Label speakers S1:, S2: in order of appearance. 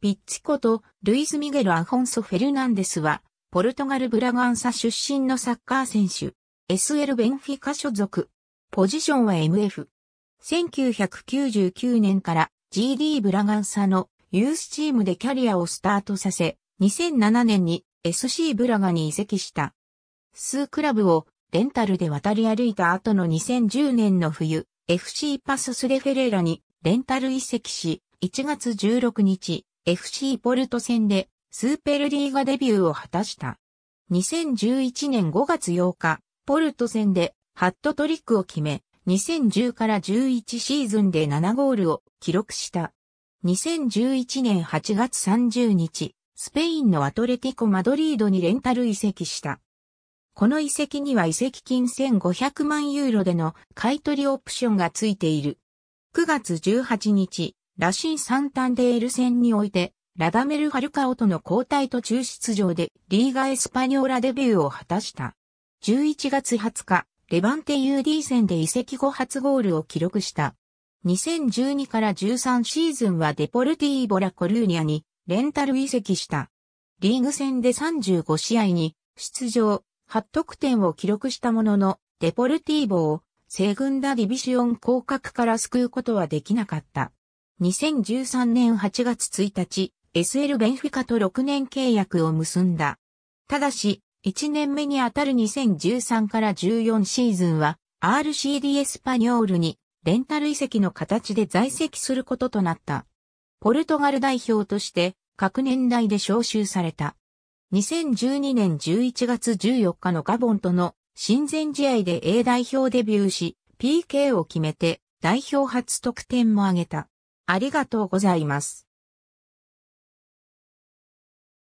S1: ピッチこと、ルイズ・ミゲル・アフォンソ・フェルナンデスは、ポルトガル・ブラガンサ出身のサッカー選手、SL ベンフィカ所属。ポジションは MF。1999年から GD ブラガンサのユースチームでキャリアをスタートさせ、2007年に SC ブラガに移籍した。数クラブをレンタルで渡り歩いた後の2010年の冬、FC パススレフェレーラにレンタル移籍し、1月16日、FC ポルト戦でスーペルリーガデビューを果たした。2011年5月8日、ポルト戦でハットトリックを決め、2010から11シーズンで7ゴールを記録した。2011年8月30日、スペインのアトレティコ・マドリードにレンタル移籍した。この移籍には移籍金1500万ユーロでの買取オプションがついている。9月18日、ラシン・サンタンデール戦において、ラダメル・ファルカオとの交代途中出場でリーガ・エスパニョーラデビューを果たした。11月20日、レバンテ UD 戦で移籍後初ゴールを記録した。2012から13シーズンはデポルティーボラ・コルーニャにレンタル移籍した。リーグ戦で35試合に出場、8得点を記録したものの、デポルティーボを西軍ダディビシオン降格から救うことはできなかった。2013年8月1日、SL ベンフィカと6年契約を結んだ。ただし、1年目にあたる2013から14シーズンは RCD エスパニョールにレンタル遺跡の形で在籍することとなった。ポルトガル代表として各年代で招集された。2012年11月14日のガボンとの親善試合で A 代表デビューし、PK を決めて代表初得点も挙げた。ありがとうございます。